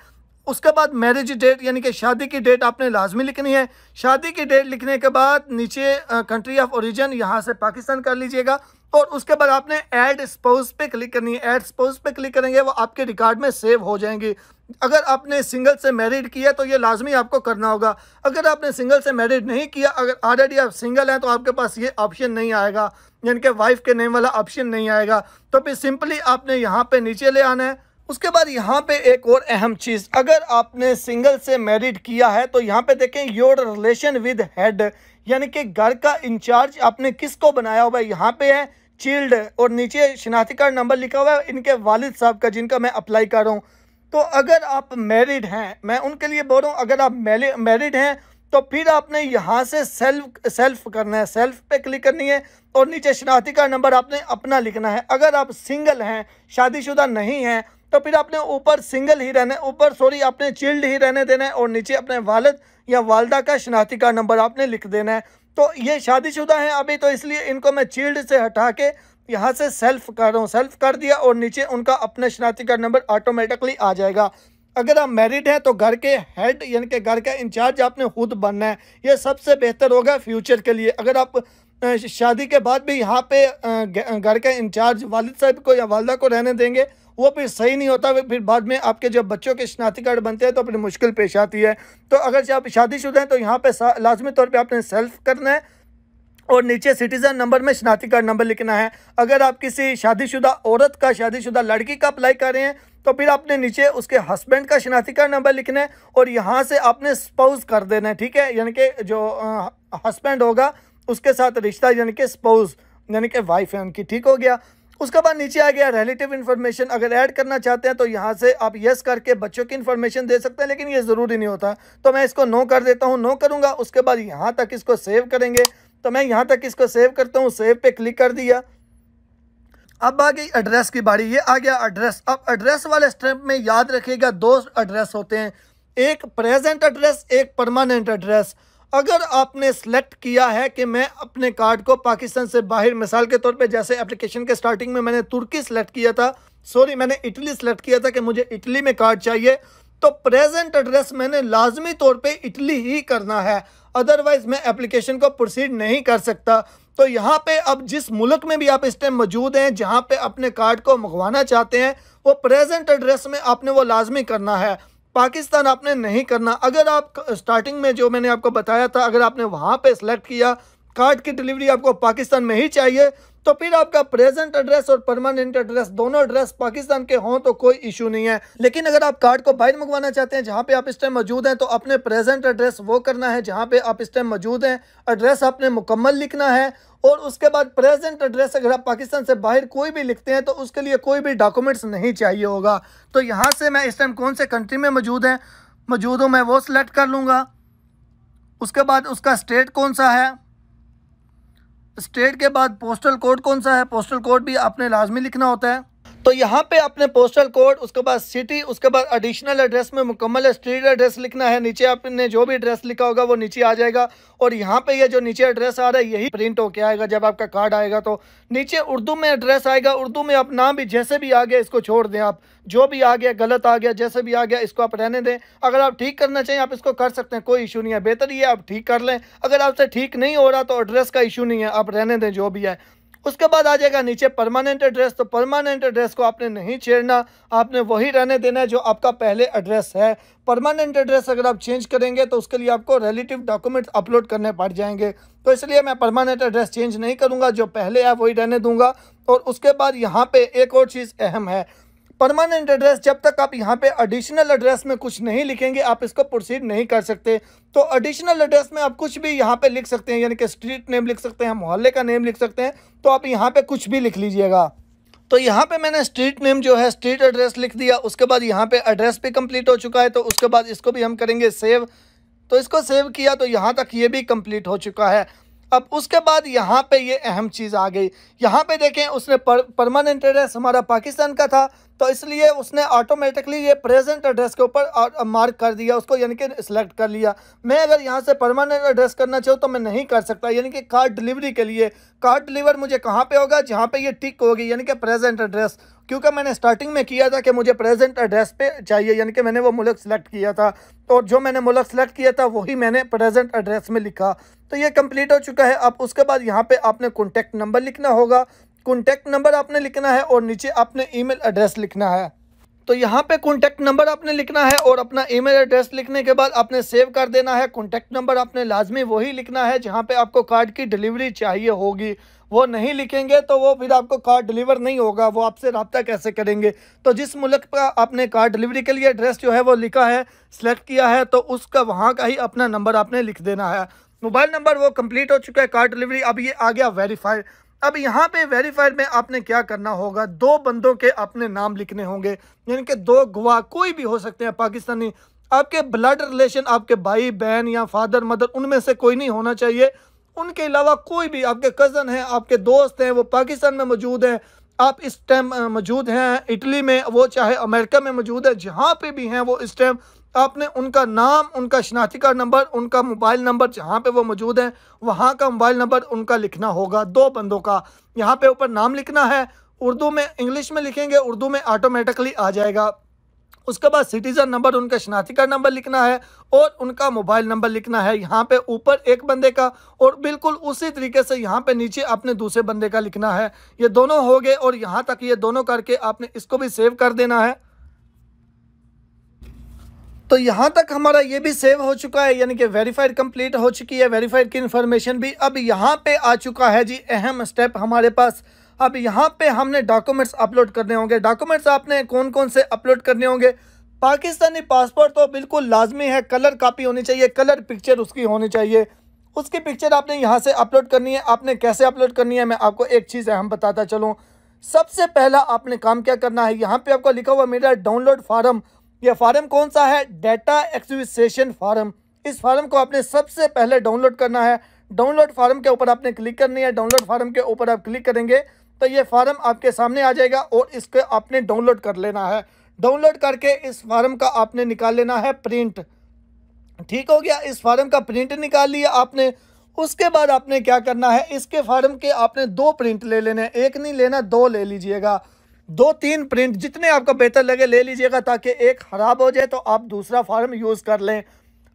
उसके बाद मैरिज डेट यानी कि शादी की डेट आपने लाजमी लिखनी है शादी की डेट लिखने के बाद नीचे कंट्री ऑफ ओरिजिन यहाँ से पाकिस्तान कर लीजिएगा और उसके बाद आपने एड स्पोज पे क्लिक करनी है एड स्पोज पे क्लिक करेंगे वो आपके रिकॉर्ड में सेव हो जाएंगी अगर आपने सिंगल से मैरिड किया तो ये लाजमी आपको करना होगा अगर आपने सिंगल से मैरिड नहीं किया अगर ऑलरेडी आप सिंगल हैं तो आपके पास ये ऑप्शन नहीं आएगा यानी कि वाइफ के नेम वाला ऑप्शन नहीं आएगा तो फिर सिंपली आपने यहाँ पे नीचे ले आना है उसके बाद यहाँ पे एक और अहम चीज़ अगर आपने सिंगल से मैरिड किया है तो यहाँ पे देखें योर रिलेशन विद हेड यानी कि घर का इंचार्ज आपने किसको बनाया हुआ है यहाँ पे है चिल्ड और नीचे शिनाख्ती कार्ड नंबर लिखा हुआ है इनके वालिद साहब का जिनका मैं अप्लाई कर रहा हूँ तो अगर आप मैरिड हैं मैं उनके लिए बोल रहा हूँ अगर आप मैरिड हैं तो फिर आपने यहाँ से सेल्फ सेल्फ करना है सेल्फ पे क्लिक करनी है और नीचे शनाती का नंबर आपने अपना लिखना है अगर आप सिंगल हैं शादीशुदा नहीं हैं तो फिर आपने ऊपर सिंगल ही रहना है ऊपर सॉरी आपने चिल्ड ही रहने देना है और नीचे अपने वालद या वालदा का शनाती का नंबर आपने लिख देना है तो ये शादीशुदा हैं अभी तो इसलिए इनको मैं चिल्ड से हटा के यहाँ से सेल्फ कर रहा हूँ सेल्फ कर दिया और नीचे उनका अपना शनाती कार्ड नंबर ऑटोमेटिकली आ जाएगा अगर आप मैरिड हैं तो घर के हेड यानी कि घर का इंचार्ज आपने खुद बनना है ये सबसे बेहतर होगा फ्यूचर के लिए अगर आप शादी के बाद भी यहाँ पे घर का इंचार्ज वालिद साहब को या वालदा को रहने देंगे वो फिर सही नहीं होता फिर बाद में आपके जब बच्चों के शनाती कार्ड बनते हैं तो फिर मुश्किल पेश आती है तो अगर आप शादीशुदा हैं तो यहाँ पे लाजमी तौर पर आपने सेल्फ करना है और नीचे सिटीज़न नंबर में स्नातिका नंबर लिखना है अगर आप किसी शादीशुदा औरत का शादीशुदा लड़की का अप्लाई कर रहे हैं तो फिर आपने नीचे उसके हस्बैंड का कार्ड नंबर लिखना है और यहाँ से आपने स्पाउस कर देना है ठीक है यानी कि जो हस्बैंड होगा उसके साथ रिश्ता यानी कि स्पाउस यानी कि वाइफ है उनकी ठीक हो गया उसके बाद नीचे आ गया रिलेटिव इन्फॉर्मेशन अगर ऐड करना चाहते हैं तो यहाँ से आप यस करके बच्चों की इन्फॉर्मेशन दे सकते हैं लेकिन ये ज़रूरी नहीं होता तो मैं इसको नो कर देता हूँ नो करूँगा उसके बाद यहाँ तक इसको सेव करेंगे तो मैं यहाँ तक इसको सेव करता हूँ सेव पे क्लिक कर दिया अब आ गई एड्रेस की बारी ये आ गया एड्रेस अब एड्रेस वाले स्टेप में याद रखिएगा दो एड्रेस होते हैं एक प्रेजेंट एड्रेस एक परमानेंट एड्रेस अगर आपने सेलेक्ट किया है कि मैं अपने कार्ड को पाकिस्तान से बाहर मिसाल के तौर पे जैसे एप्लीकेशन के स्टार्टिंग में मैंने तुर्की सेलेक्ट किया था सॉरी मैंने इटली सेलेक्ट किया था कि मुझे इटली में कार्ड चाहिए तो प्रेजेंट एड्रेस मैंने लाजमी तौर पे इटली ही करना है अदरवाइज मैं एप्लीकेशन को प्रोसीड नहीं कर सकता तो यहाँ पे अब जिस मुल्क में भी आप इस टाइम मौजूद हैं जहाँ पे अपने कार्ड को मंगवाना चाहते हैं वो प्रेजेंट एड्रेस में आपने वो लाजमी करना है पाकिस्तान आपने नहीं करना अगर आप स्टार्टिंग में जो मैंने आपको बताया था अगर आपने वहाँ पे सेलेक्ट किया कार्ड की डिलीवरी आपको पाकिस्तान में ही चाहिए तो फिर आपका प्रेजेंट एड्रेस और परमानेंट एड्रेस दोनों एड्रेस पाकिस्तान के हों तो कोई इशू नहीं है लेकिन अगर आप कार्ड को बाहर मंगवाना चाहते हैं जहाँ पे आप इस टाइम मौजूद हैं तो अपने प्रेजेंट एड्रेस वो करना है जहाँ पे आप इस टाइम मौजूद हैं एड्रेस आपने मुकम्मल लिखना है और उसके बाद प्रेजेंट एड्रेस अगर आप पाकिस्तान से बाहर कोई भी लिखते हैं तो उसके लिए कोई भी डॉक्यूमेंट्स नहीं चाहिए होगा तो यहाँ से मैं इस टाइम कौन से कंट्री में मौजूद हैं मौजूद हूँ मैं वो सिलेक्ट कर लूँगा उसके बाद उसका स्टेट कौन सा है स्टेट के बाद पोस्टल कोड कौन सा है पोस्टल कोड भी आपने लाजमी लिखना होता है तो यहाँ पे आपने पोस्टल कोड उसके बाद सिटी उसके बाद एडिशनल एड्रेस में मुकम्मल स्ट्रीट एड्रेस लिखना है नीचे आपने जो भी एड्रेस लिखा होगा वो नीचे आ जाएगा और यहाँ पे ये यह जो नीचे एड्रेस आ रहा है यही प्रिंट होके आएगा जब आपका कार्ड आएगा तो नीचे उर्दू में एड्रेस आएगा उर्दू में आप नाम भी जैसे भी आ गया इसको छोड़ दें आप जो भी आ गया गलत आ गया जैसे भी आ गया इसको आप रहने दें अगर आप ठीक करना चाहिए आप इसको कर सकते हैं कोई इशू नहीं है बेहतर ये आप ठीक कर लें अगर आपसे ठीक नहीं हो रहा तो एड्रेस का इशू नहीं है आप रहने दें जो भी है उसके बाद आ जाएगा नीचे परमानेंट एड्रेस तो परमानेंट एड्रेस को आपने नहीं छेड़ना आपने वही रहने देना है जो आपका पहले एड्रेस है परमानेंट एड्रेस अगर आप चेंज करेंगे तो उसके लिए आपको रिलेटिव डॉक्यूमेंट्स अपलोड करने पड़ जाएंगे तो इसलिए मैं परमानेंट एड्रेस चेंज नहीं करूँगा जो पहले है वही रहने दूँगा और उसके बाद यहाँ पर एक और चीज़ अहम है परमानेंट एड्रेस जब तक आप यहाँ पे एडिशनल एड्रेस में कुछ नहीं लिखेंगे आप इसको प्रोसीड नहीं कर सकते तो एडिशनल एड्रेस में आप कुछ भी यहाँ पे लिख सकते हैं यानी कि स्ट्रीट नेम लिख सकते हैं मोहल्ले का नेम लिख सकते हैं तो आप यहाँ पे कुछ भी लिख लीजिएगा तो यहाँ पे मैंने स्ट्रीट नेम जो है स्ट्रीट एड्रेस लिख दिया उसके बाद यहाँ पे एड्रेस भी कम्प्लीट हो चुका है तो उसके बाद इसको भी हम करेंगे सेव तो इसको सेव किया तो यहाँ तक ये भी कम्प्लीट हो चुका है अब उसके बाद यहाँ पे ये अहम चीज़ आ गई यहाँ पे देखें उसने पर, परमानेंट एड्रेस हमारा पाकिस्तान का था तो इसलिए उसने ऑटोमेटिकली ये प्रेजेंट एड्रेस के ऊपर मार्क कर दिया उसको यानी कि सिलेक्ट कर लिया मैं अगर यहाँ से परमानेंट एड्रेस करना चाहूँ तो मैं नहीं कर सकता यानी कि कार्ड डिलीवरी के लिए कार्ड डिलीवर मुझे कहाँ पे होगा जहाँ पे ये टिक होगी यानी कि प्रेजेंट एड्रेस क्योंकि मैंने स्टार्टिंग में किया था कि मुझे प्रेजेंट एड्रेस पे चाहिए यानी कि मैंने वो मुल्क सेलेक्ट किया था और तो जो मैंने मुल्क सेलेक्ट किया था वही मैंने प्रेजेंट एड्रेस में लिखा तो ये कंप्लीट हो चुका है अब उसके बाद यहाँ पे आपने कॉन्टैक्ट नंबर लिखना होगा कॉन्टैक्ट नंबर आपने लिखना है और नीचे आपने मेल एड्रेस लिखना है तो यहाँ पे कॉन्टैक्ट नंबर आपने लिखना है और अपना ईमेल एड्रेस लिखने के बाद आपने सेव कर देना है कॉन्टैक्ट नंबर आपने लाजमी वही लिखना है जहाँ पे आपको कार्ड की डिलीवरी चाहिए होगी वो नहीं लिखेंगे तो वो फिर आपको कार डिलीवर नहीं होगा वो आपसे रबता कैसे करेंगे तो जिस मुल्क का आपने कार डिलीवरी के लिए एड्रेस जो है वो लिखा है सेलेक्ट किया है तो उसका वहाँ का ही अपना नंबर आपने लिख देना है मोबाइल नंबर वो कम्प्लीट हो चुका है कार डिलीवरी अब ये आ गया वेरीफाइड अब यहाँ पे वेरीफाइड में आपने क्या करना होगा दो बंदों के अपने नाम लिखने होंगे यानी कि दो गवाह कोई भी हो सकते हैं पाकिस्तानी आपके ब्लड रिलेशन आपके भाई बहन या फादर मदर उनमें से कोई नहीं होना चाहिए उनके अलावा कोई भी आपके कज़न हैं आपके दोस्त हैं वो पाकिस्तान में मौजूद हैं आप इस टाइम मौजूद हैं इटली में वो चाहे अमेरिका में मौजूद है जहाँ पे भी हैं वो इस टाइम आपने उनका नाम उनका शनाख्ती कार्ड नंबर उनका मोबाइल नंबर जहाँ पे वो मौजूद हैं वहाँ का मोबाइल नंबर उनका लिखना होगा दो बंदों का यहाँ पे ऊपर नाम लिखना है उर्दू में इंग्लिश में लिखेंगे उर्दू में ऑटोमेटिकली आ जाएगा उसके बाद सिटीजन नंबर उनका का नंबर लिखना है और उनका मोबाइल नंबर लिखना है यहाँ पे ऊपर एक बंदे का और बिल्कुल उसी तरीके से यहाँ पे नीचे आपने दूसरे बंदे का लिखना है ये दोनों हो गए और यहाँ तक ये दोनों करके आपने इसको भी सेव कर देना है तो यहाँ तक हमारा ये भी सेव हो चुका है यानी कि वेरीफाइड कंप्लीट हो चुकी है वेरीफाइड की इन्फॉर्मेशन भी अब यहाँ पे आ चुका है जी अहम स्टेप हमारे पास अब यहाँ पे हमने डॉक्यूमेंट्स अपलोड करने होंगे डॉक्यूमेंट्स आपने कौन कौन से अपलोड करने होंगे पाकिस्तानी पासपोर्ट तो बिल्कुल लाजमी है कलर कापी होनी चाहिए कलर पिक्चर उसकी होनी चाहिए उसकी पिक्चर आपने यहाँ से अपलोड करनी है आपने कैसे अपलोड करनी है मैं आपको एक चीज़ अहम बताता चलूँ सबसे पहला आपने काम क्या करना है यहाँ पे आपको लिखा हुआ मेरा डाउनलोड फार्म यह फार्म कौन सा है डेटा एक्सविसेशन फार्म इस फार्म को आपने सबसे पहले डाउनलोड करना है डाउनलोड फार्म के ऊपर आपने क्लिक करनी है डाउनलोड फार्म के ऊपर आप क्लिक करेंगे तो ये फार्म आपके सामने आ जाएगा और इसको आपने डाउनलोड कर लेना है डाउनलोड करके इस फार्म का आपने निकाल लेना है प्रिंट ठीक हो गया इस फार्म का प्रिंट निकाल लिया आपने उसके बाद आपने क्या करना है इसके फार्म के आपने दो प्रिंट ले लेने हैं एक नहीं लेना दो ले लीजिएगा दो तीन प्रिंट जितने आपको बेहतर लगे ले लीजिएगा ताकि एक ख़राब हो जाए तो आप दूसरा फार्म यूज़ कर लें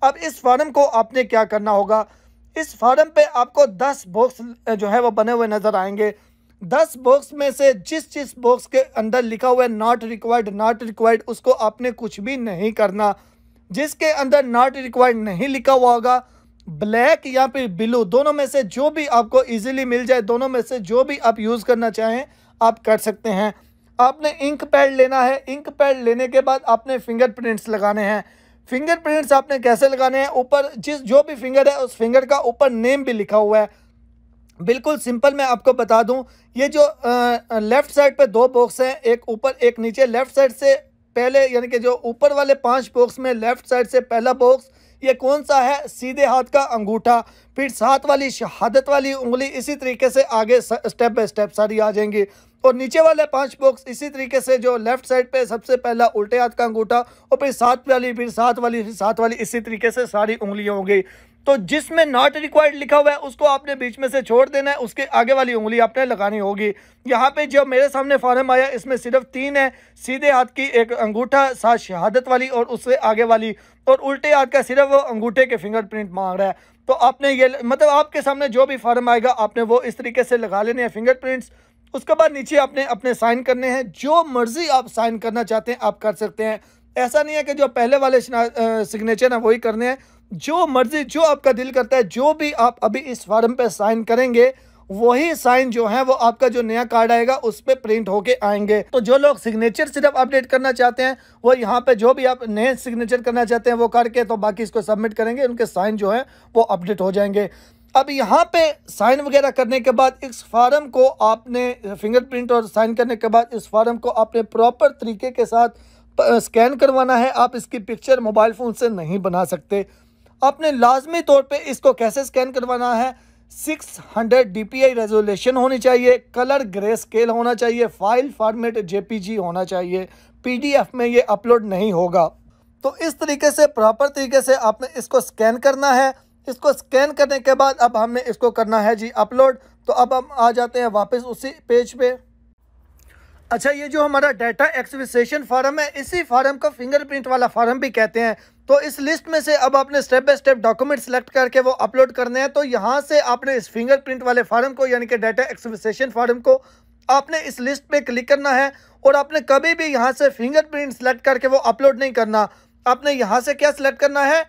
अब इस फार्म को आपने क्या करना होगा इस फार्म पे आपको 10 बॉक्स जो है वो बने हुए नज़र आएंगे दस बॉक्स में से जिस जिस बॉक्स के अंदर लिखा हुआ है नॉट रिक्वायर्ड नॉट रिक्वायर्ड उसको आपने कुछ भी नहीं करना जिसके अंदर नॉट रिक्वायर्ड नहीं लिखा हुआ होगा ब्लैक या फिर ब्लू दोनों में से जो भी आपको इजीली मिल जाए दोनों में से जो भी आप यूज़ करना चाहें आप कर सकते हैं आपने इंक पैड लेना है इंक पैड लेने के बाद आपने फिंगरप्रिंट्स लगाने हैं फिंगरप्रिंट्स आपने कैसे लगाने हैं ऊपर जिस जो भी फिंगर है उस फिंगर का ऊपर नेम भी लिखा हुआ है बिल्कुल सिंपल मैं आपको बता दूं ये जो आ, लेफ्ट साइड पे दो बॉक्स हैं एक ऊपर एक नीचे लेफ्ट साइड से पहले यानी कि जो ऊपर वाले पांच बॉक्स में लेफ्ट साइड से पहला बॉक्स ये कौन सा है सीधे हाथ का अंगूठा फिर सात वाली शहादत वाली उंगली इसी तरीके से आगे स्टेप बाई स्टेप सारी आ जाएंगी और नीचे वाले पांच बॉक्स इसी तरीके से जो लेफ्ट साइड पे सबसे पहला उल्टे हाथ का अंगूठा और फिर सात वाली फिर सात वाली फिर सात वाली इसी तरीके से सारी उंगलियाँ हो गई तो जिसमें नॉट रिक्वायर्ड लिखा हुआ है उसको आपने बीच में से छोड़ देना है उसके आगे वाली उंगली आपने लगानी होगी यहाँ पे जो मेरे सामने फार्म आया इसमें सिर्फ तीन है सीधे हाथ की एक अंगूठा साथ शहादत वाली और उससे आगे वाली और उल्टे हाथ का सिर्फ वो अंगूठे के फिंगरप्रिंट मांग रहा है तो आपने ये मतलब आपके सामने जो भी फार्म आएगा आपने वो इस तरीके से लगा लेने हैं फिंगरप्रिंट्स उसके बाद नीचे आपने अपने साइन करने हैं जो मर्ज़ी आप साइन करना चाहते हैं आप कर सकते हैं ऐसा नहीं है कि जो पहले वाले सिग्नेचर हैं वही करने हैं जो मर्ज़ी जो आपका दिल करता है जो भी आप अभी इस फॉर्म पे साइन करेंगे वही साइन जो है वो आपका जो नया कार्ड आएगा उस पर प्रिंट होके आएंगे तो जो लोग सिग्नेचर सिर्फ अपडेट करना चाहते हैं वो यहाँ पे जो भी आप नए सिग्नेचर करना चाहते हैं वो करके तो बाकी इसको सबमिट करेंगे उनके साइन जो है वो अपडेट हो जाएंगे अब यहाँ पे साइन वगैरह करने के बाद इस फार्म को आपने फिंगरप्रिंट और साइन करने के बाद इस फार्म को आपने प्रॉपर तरीके के साथ स्कैन करवाना है आप इसकी पिक्चर मोबाइल फ़ोन से नहीं बना सकते आपने लाजमी तौर पर इसको कैसे स्कैन करवाना है 600 आई रेजोल्यूशन होनी चाहिए कलर ग्रे स्केल होना चाहिए file format J P G होना चाहिए पी डी एफ में ये अपलोड नहीं होगा तो इस तरीके से प्रॉपर तरीके से आपने इसको स्कैन करना है इसको स्कैन करने के बाद अब हमने इसको करना है जी अपलोड तो अब हम आ जाते हैं वापस उसी पेज पे अच्छा ये जो हमारा डाटा एक्सविसेशन फार्म है इसी फार्म को फिंगरप्रिंट वाला फार्म भी कहते हैं तो इस लिस्ट में से अब आपने step by step document select करके वो अपलोड करने हैं तो यहाँ से आपने इस फिंगरप्रिंट वाले फार्म को यानी कि डाटा एक्सविसेशन फार्म को आपने इस लिस्ट पर क्लिक करना है और आपने कभी भी यहाँ से फिंगरप्रिंट सेलेक्ट करके वो अपलोड नहीं करना आपने यहाँ से क्या सिलेक्ट करना है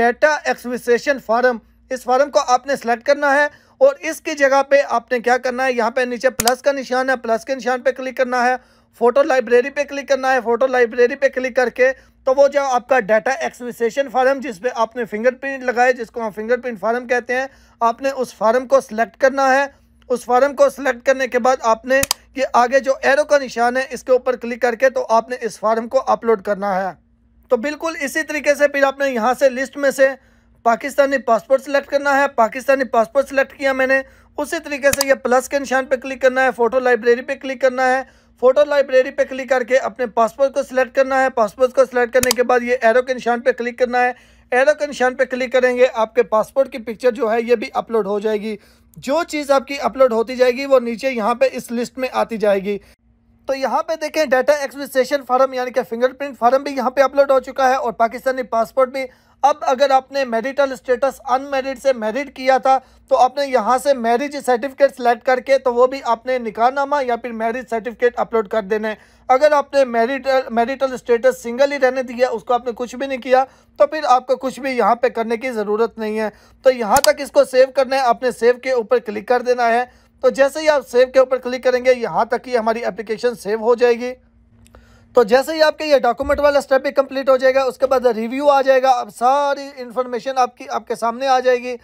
डेटा एक्सविसेशन फार्म इस फार्म को आपने सेलेक्ट करना है और इसकी जगह पे आपने क्या करना है यहाँ पे नीचे प्लस का निशान है प्लस के निशान पे क्लिक करना है फोटो लाइब्रेरी पे क्लिक करना है फोटो लाइब्रेरी पे क्लिक करके तो वो जो आपका डाटा एक्सविसेशन फार्म जिसपे आपने फिंगरप्रिंट लगाए जिसको हम फिंगरप्रिंट फार्म कहते हैं आपने उस फार्म को सिलेक्ट करना है उस फार्म को सिलेक्ट करने के बाद आपने ये आगे जो एरो का निशान है इसके ऊपर क्लिक करके तो आपने इस फार्म को अपलोड करना है तो बिल्कुल इसी तरीके से फिर आपने यहाँ से लिस्ट में से पाकिस्तानी पासपोर्ट सेलेक्ट करना है पाकिस्तानी पासपोर्ट सेलेक्ट किया मैंने उसी तरीके से ये प्लस के निशान पे क्लिक करना है फ़ोटो लाइब्रेरी पे क्लिक करना है फ़ोटो लाइब्रेरी पे क्लिक करके अपने पासपोर्ट को सिलेक्ट करना है पासपोर्ट को सिलेक्ट करने के बाद ये एरो के निशान पे क्लिक करना है एरो के निशान पे क्लिक करेंगे आपके पासपोर्ट की पिक्चर जो है ये भी अपलोड हो जाएगी जो चीज़ आपकी अपलोड होती जाएगी वो नीचे यहाँ पे इस लिस्ट में आती जाएगी तो यहाँ पे देखें डाटा एक्सप्रेसेशन फार्म यानी कि फिंगरप्रिंट फार्म भी यहाँ पे अपलोड हो चुका है और पाकिस्तानी पासपोर्ट भी अब अगर आपने मैरिटल स्टेटस अनमेरिड से मैरिड किया था तो आपने यहाँ से मैरिज सर्टिफिकेट सेलेक्ट करके तो वो भी आपने निकाहनामा या फिर मैरिज सर्टिफिकेट अपलोड कर देना है अगर आपने मैरिटल मैरिटल स्टेटस सिंगल ही रहने दिया उसको आपने कुछ भी नहीं किया तो फिर आपको कुछ भी यहाँ पे करने की ज़रूरत नहीं है तो यहाँ तक इसको सेव करना है आपने सेव के ऊपर क्लिक कर देना है तो जैसे ही आप सेव के ऊपर क्लिक करेंगे यहाँ तक ही हमारी एप्लीकेशन सेव हो जाएगी तो जैसे ही आपके ये डॉक्यूमेंट वाला स्टेप भी कंप्लीट हो जाएगा उसके बाद रिव्यू आ जाएगा अब सारी इन्फॉर्मेशन आपकी आपके सामने आ जाएगी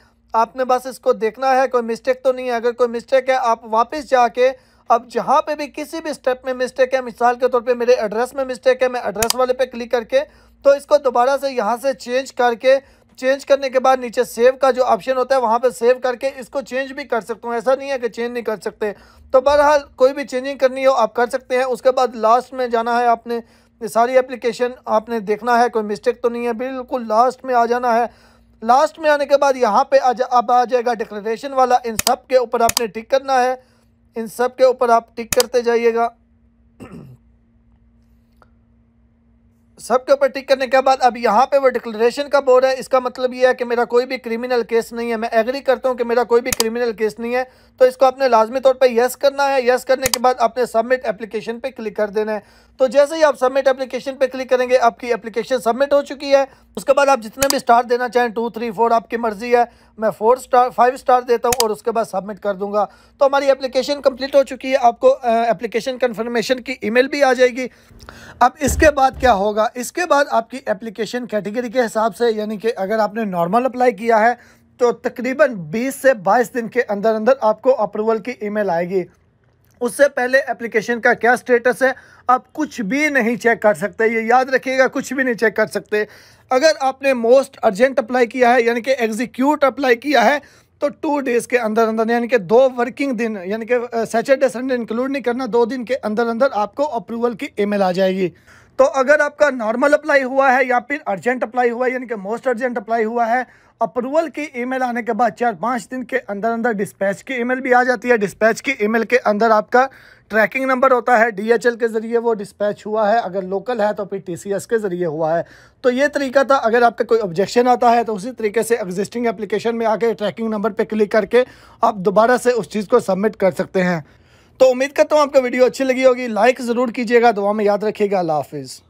आपने बस इसको देखना है कोई मिस्टेक तो नहीं है अगर कोई मिस्टेक है आप वापस जाके अब जहाँ पे भी किसी भी स्टेप में मिस्टेक है मिसाल के तौर पे मेरे एड्रेस में मिस्टेक है मैं एड्रेस वाले पे क्लिक करके तो इसको दोबारा से यहाँ से चेंज करके चेंज करने के बाद नीचे सेव का जो ऑप्शन होता है वहाँ पर सेव करके इसको चेंज भी कर सकता हूँ ऐसा नहीं है कि चेंज नहीं कर सकते तो बहरहाल कोई भी चेंजिंग करनी हो आप कर सकते हैं उसके बाद लास्ट में जाना है आपने सारी एप्लीकेशन आपने देखना है कोई मिस्टेक तो नहीं है बिल्कुल लास्ट में आ जाना है लास्ट में आने के बाद यहाँ पे आज अब आ जाएगा डिक्लेरेशन वाला इन सब के ऊपर आपने टिक करना है इन सब के ऊपर आप टिक करते जाइएगा सबके ऊपर टिक करने के बाद अब यहाँ पे वो डिक्लेरेशन का बोर्ड है इसका मतलब ये है कि मेरा कोई भी क्रिमिनल केस नहीं है मैं एग्री करता हूँ कि मेरा कोई भी क्रिमिनल केस नहीं है तो इसको आपने लाजमी तौर पर यस करना है यस करने के बाद आपने सबमिट एप्लीकेशन पर क्लिक कर देना है तो जैसे ही आप सबमिट एप्लीकेशन पे क्लिक करेंगे आपकी एप्लीकेशन सबमिट हो चुकी है उसके बाद आप जितने भी स्टार देना चाहें टू थ्री फोर आपकी मर्जी है मैं फोर स्टार फाइव स्टार देता हूं और उसके बाद सबमिट कर दूंगा तो हमारी एप्लीकेशन कंप्लीट हो चुकी है आपको एप्लीकेशन कन्फर्मेशन की ईमेल भी आ जाएगी अब इसके बाद क्या होगा इसके बाद आपकी एप्लीकेशन कैटेगरी के हिसाब से यानी कि अगर आपने नॉर्मल अप्लाई किया है तो तकरीबन 20 से 22 दिन के अंदर अंदर आपको अप्रूवल की ईमेल आएगी उससे पहले एप्लीकेशन का क्या स्टेटस है आप कुछ भी नहीं चेक कर सकते ये याद रखिएगा कुछ भी नहीं चेक कर सकते अगर आपने मोस्ट अर्जेंट अप्लाई किया है यानी कि एग्जीक्यूट अप्लाई किया है तो टू डेज़ के अंदर अंदर यानी कि दो वर्किंग दिन यानी कि सैटरडे संडे इंक्लूड नहीं करना दो दिन के अंदर अंदर आपको अप्रूवल की ईमेल आ जाएगी तो अगर आपका नॉर्मल अप्लाई हुआ है या फिर अर्जेंट अप्लाई हुआ है यानी कि मोस्ट अर्जेंट अप्लाई हुआ है अप्रूवल की ईमेल आने के बाद चार पाँच दिन के अंदर अंदर डिस्पैच की ईमेल भी आ जाती है डिस्पैच की ईमेल के अंदर आपका ट्रैकिंग नंबर होता है डीएचएल के ज़रिए वो डिस्पैच हुआ है अगर लोकल है तो फिर टीसीएस के ज़रिए हुआ है तो ये तरीका था अगर आपका कोई ऑब्जेक्शन आता है तो उसी तरीके से एग्जिस्टिंग एप्लीकेशन में आके ट्रैकिंग नंबर पर क्लिक करके आप दोबारा से उस चीज़ को सबमिट कर सकते हैं तो उम्मीद करता हूँ आपको वीडियो अच्छी लगी होगी लाइक ज़रूर कीजिएगा दुआ में याद रखिएगा अल्लाह हाफिज़